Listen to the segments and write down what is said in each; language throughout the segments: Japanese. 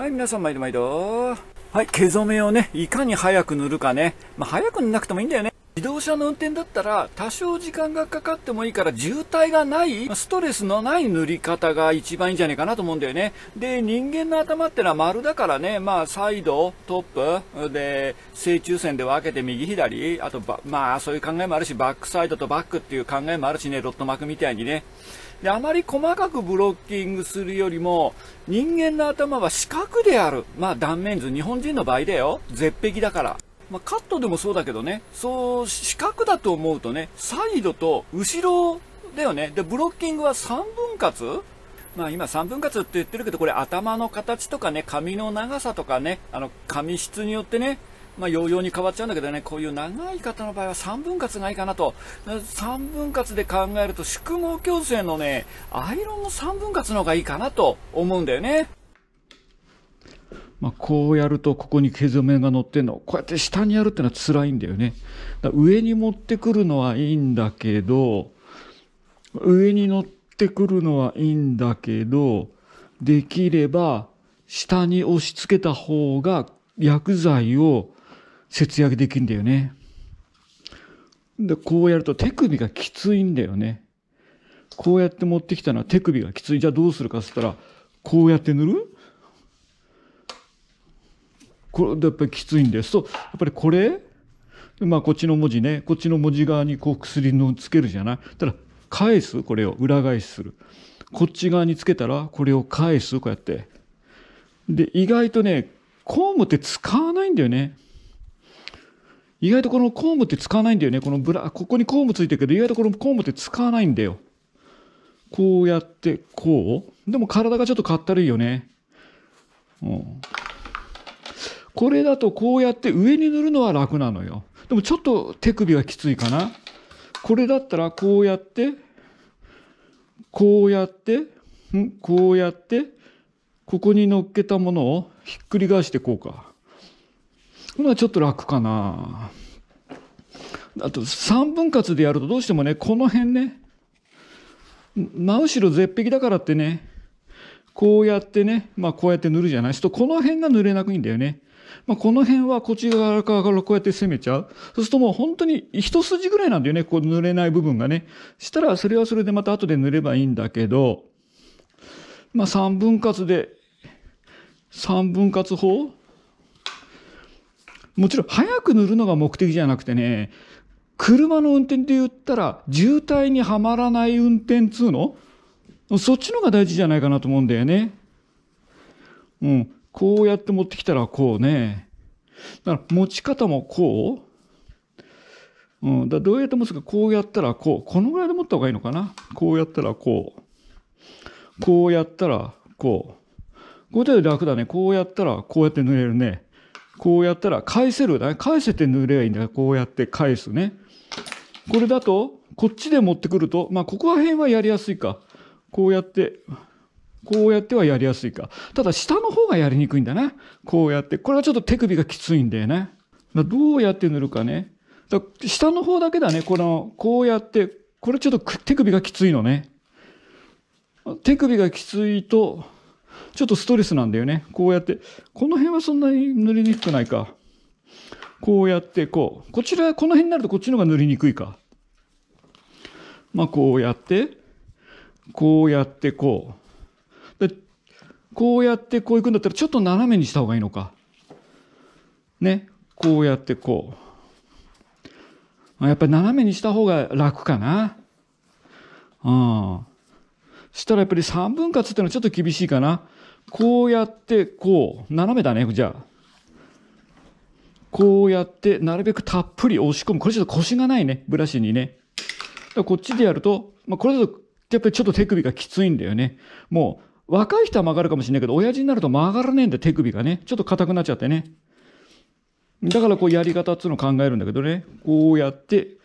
はい皆さん毎度毎度はい毛染めをねいかに早く塗るかねまあ、早く塗らなくてもいいんだよね自動車の運転だったら多少時間がかかってもいいから渋滞がないストレスのない塗り方が一番いいんじゃないかなと思うんだよねで人間の頭ってのは丸だからねまあサイドトップで正中線で分けて右左あとまあそういう考えもあるしバックサイドとバックっていう考えもあるしねロット膜みたいにねで、あまり細かくブロッキングするよりも、人間の頭は四角である。まあ断面図、日本人の場合だよ。絶壁だから。まあ、カットでもそうだけどね、そう、四角だと思うとね、サイドと後ろだよね。で、ブロッキングは3分割まあ今3分割って言ってるけど、これ頭の形とかね、髪の長さとかね、あの、髪質によってね、まあ、ヨーヨーに変わっちゃうんだけどね、こういう長い方の場合は3分割がいいかなと、3分割で考えると、宿毛矯正のね、アイロンの3分割の方がいいかなと思うんだよね。まあ、こうやるとここに毛染めが乗ってんのこうやって下にやるってのは辛いんだよねだ上に持ってくるのはいいんだけど上に乗ってくるのはいいんだけどできれば下に押し付けた方が薬剤を節約できるんだよね。で、こうやると手首がきついんだよね。こうやって持ってきたのは手首がきつい。じゃあどうするかっつったら、こうやって塗るこれでやっぱりきついんですと、やっぱりこれ、まあこっちの文字ね、こっちの文字側にこう薬のつけるじゃない。ただ、返す、これを裏返しする。こっち側につけたら、これを返す、こうやって。で、意外とね、コームって使わないんだよね。意外とこのコームって使わないんだよね。このブラ、ここにコームついてるけど、意外とこのコームって使わないんだよ。こうやって、こう。でも体がちょっとかったるいよね。うん。これだとこうやって上に塗るのは楽なのよ。でもちょっと手首はきついかな。これだったらこうやって、こうやって、んこうやって、ここに乗っけたものをひっくり返してこうか。まあちょっと楽かな。あと3分割でやるとどうしてもね、この辺ね、真後ろ絶壁だからってね、こうやってね、まあこうやって塗るじゃないすとこの辺が塗れなくいいんだよね。まあこの辺はこっち側からこうやって攻めちゃう。そうするともう本当に一筋ぐらいなんだよね、こう塗れない部分がね。したらそれはそれでまた後で塗ればいいんだけど、まあ3分割で、3分割法もちろん早く塗るのが目的じゃなくてね、車の運転で言ったら、渋滞にはまらない運転っつうのそっちのが大事じゃないかなと思うんだよね。うん。こうやって持ってきたらこうね。だから持ち方もこう。うん。だどうやって持つか、こうやったらこう。このぐらいで持った方がいいのかな。こうやったらこう。こうやったらこう。こうやって楽だね。こうやったらこうやって塗れるね。こうやったら返せるだね。返せて塗ればいいんだよ。こうやって返すね。これだと、こっちで持ってくると、まあ、ここら辺はやりやすいか。こうやって、こうやってはやりやすいか。ただ、下の方がやりにくいんだね。こうやって。これはちょっと手首がきついんだよね。だどうやって塗るかね。だ下の方だけだね。この、こうやって、これちょっと手首がきついのね。手首がきついと、ちょっとストレスなんだよね。こうやって。この辺はそんなに塗りにくくないか。こうやってこう。こちら、この辺になるとこっちの方が塗りにくいか。まあこうやって、こうやってこう。で、こうやってこういくんだったらちょっと斜めにした方がいいのか。ね。こうやってこう。やっぱり斜めにした方が楽かな。うん。したらやっぱり3分割っていうのはちょっと厳しいかな。こうやってこう斜めだねじゃあこうやってなるべくたっぷり押し込むこれちょっと腰がないねブラシにねこっちでやると、まあ、これだとやっぱりちょっと手首がきついんだよねもう若い人は曲がるかもしれないけど親父になると曲がらねえんだ、手首がねちょっと硬くなっちゃってねだからこうやり方っつうのを考えるんだけどねこうやって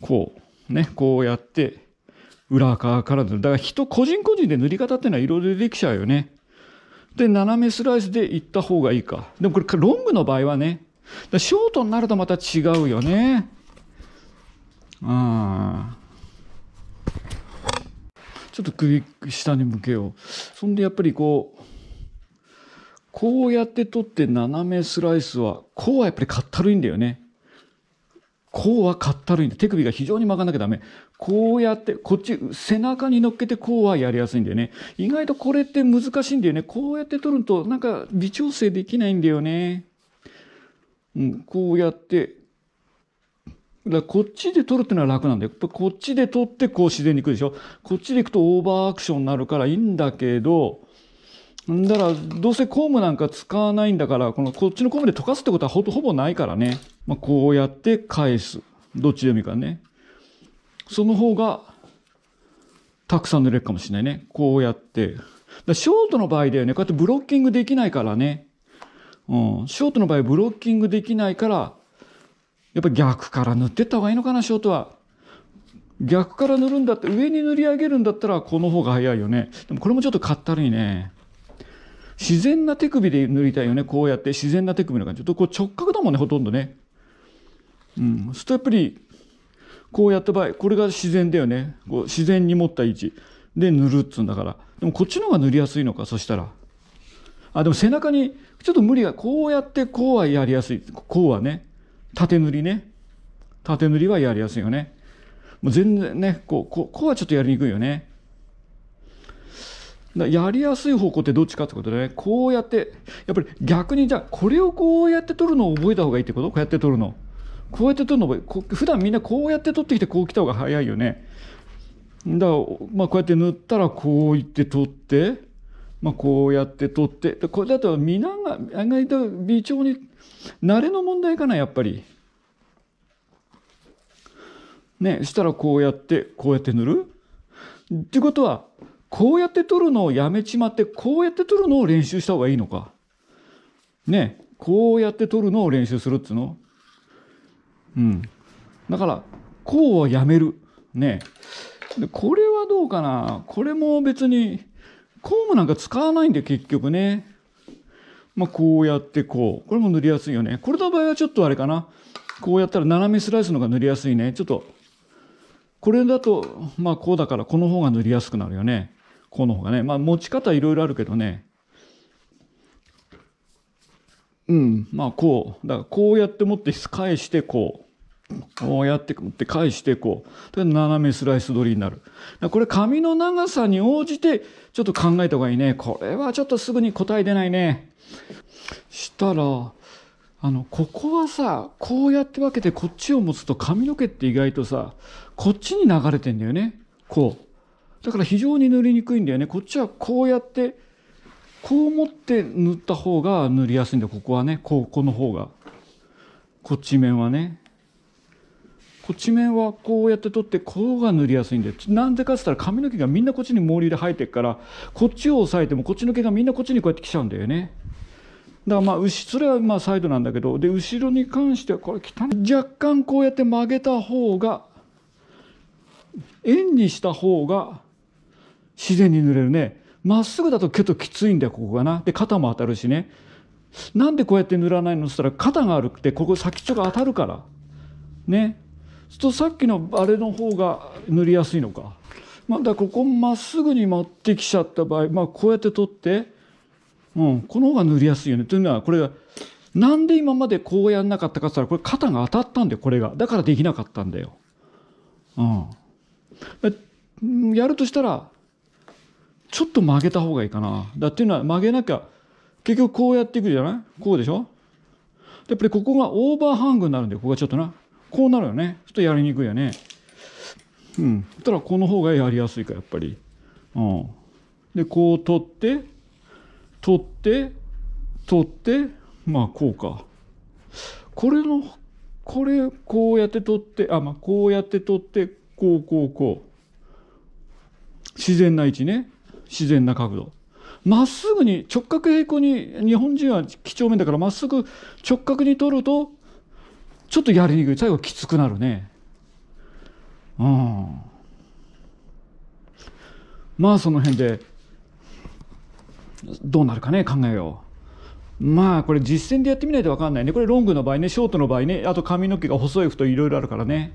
こうねこうやって裏側から塗るだから人個人個人で塗り方っていうのはいろいろ出てきちゃうよねで、斜めスライスでいった方がいいか。でもこれ、ロングの場合はね、ショートになるとまた違うよね。うん。ちょっと首下に向けよう。そんでやっぱりこう、こうやって取って斜めスライスは、こうはやっぱりかったるいんだよね。こうはかったるいんだ。手首が非常に曲がんなきゃダメ。こうやって、こっち、背中に乗っけてこうはやりやすいんだよね。意外とこれって難しいんだよね。こうやって取ると、なんか微調整できないんだよね。うん、こうやって。だこっちで取るっていうのは楽なんだよ。こっちで取ってこう自然に行くでしょ。こっちで行くとオーバーアクションになるからいいんだけど、だから、どうせコームなんか使わないんだから、このこっちのコームで溶かすってことはほほぼないからね。まあ、こうやって返す。どっちでもいいからね。その方が、たくさん塗れるかもしれないね。こうやって。だショートの場合だよね。こうやってブロッキングできないからね。うん。ショートの場合ブロッキングできないから、やっぱ逆から塗ってった方がいいのかな、ショートは。逆から塗るんだって、上に塗り上げるんだったら、この方が早いよね。でもこれもちょっとかったるいね。自然な手首で塗りたいよね。こうやって自然な手首の感じ。ちょっとこう直角だもんね、ほとんどね。うん。そうするとやっぱり、こうやった場合、これが自然だよね。こう自然に持った位置で塗るっつうんだから。でもこっちの方が塗りやすいのか、そしたら。あ、でも背中にちょっと無理が、こうやってこうはやりやすい。こうはね、縦塗りね。縦塗りはやりやすいよね。もう全然ね、こう、こうこうはちょっとやりにくいよね。だやりやすい方向ってどっちかってことでね、こうやって、やっぱり逆にじゃあ、これをこうやって取るのを覚えた方がいいってことこうやって取るの。こうやって取るの普段みんなこうやって取ってきてこう来た方が早いよねだからまあこうやって塗ったらこういって取ってまあこうやって取ってこれだと皆が意外と微調に慣れの問題かなやっぱりねしたらこうやってこうやって塗るっていうことはこうやって取るのをやめちまってこうやって取るのを練習した方がいいのかねこうやって取るのを練習するっつうのうん、だからこうはやめるねでこれはどうかなこれも別にこうもなんか使わないんで結局ねまあこうやってこうこれも塗りやすいよねこれの場合はちょっとあれかなこうやったら斜めスライスの方が塗りやすいねちょっとこれだとまあこうだからこの方が塗りやすくなるよねこの方がねまあ持ち方いろいろあるけどねうん、まあこうだからこうやって持って返してこうこうやって持って返してこう斜めスライス取りになるこれ紙の長さに応じてちょっと考えた方がいいねこれはちょっとすぐに答え出ないねしたらあのここはさこうやって分けてこっちを持つと髪の毛って意外とさこっちに流れてんだよねこうだから非常に塗りにくいんだよねこっちはこうやってこう持って塗った方が塗りやすいんでここはねここの方がこっち面はねこっち面はこうやって取ってこうが塗りやすいんでなんでかっつったら髪の毛がみんなこっちに毛流で生えてくからこっちを押さえてもこっちの毛がみんなこっちにこうやって来ちゃうんだよねだからまあ牛それはまあサイドなんだけどで後ろに関してはこれ汚い若干こうやって曲げた方が円にした方が自然に塗れるねまっすぐだとけどきついんだよここがなで肩も当たるしねなんでこうやって塗らないのっ言ったら肩が悪くてここ先っちょが当たるからねとさっきのあれの方が塗りやすいのか。まあ、だここまっすぐに持ってきちゃった場合、まあ、こうやって取って、うん、この方が塗りやすいよね。というのはこれがなんで今までこうやんなかったかって言ったらこれ肩が当たったんだよこれが。だからできなかったんだよ。うん、やるとしたらちょっと曲げた方がいいかな。だっていうのは曲げなきゃ、結局こうやっていくじゃないこうでしょやっぱりここがオーバーハングになるんで、ここがちょっとな。こうなるよね。ちょっとやりにくいよね。うん。そしたらこの方がやりやすいか、やっぱり。うん。で、こう取って、取って、取って、まあこうか。これの、これ、こうやって取って、あ、まあこうやって取って、こう、こう、こう。自然な位置ね。自然な角度まっすぐに直角平行に日本人は几帳面だからまっすぐ直角に取るとちょっとやりにくい最後きつくなるねうんまあその辺でどうなるかね考えようまあこれ実践でやってみないと分かんないねこれロングの場合ねショートの場合ねあと髪の毛が細い太いいろいろあるからね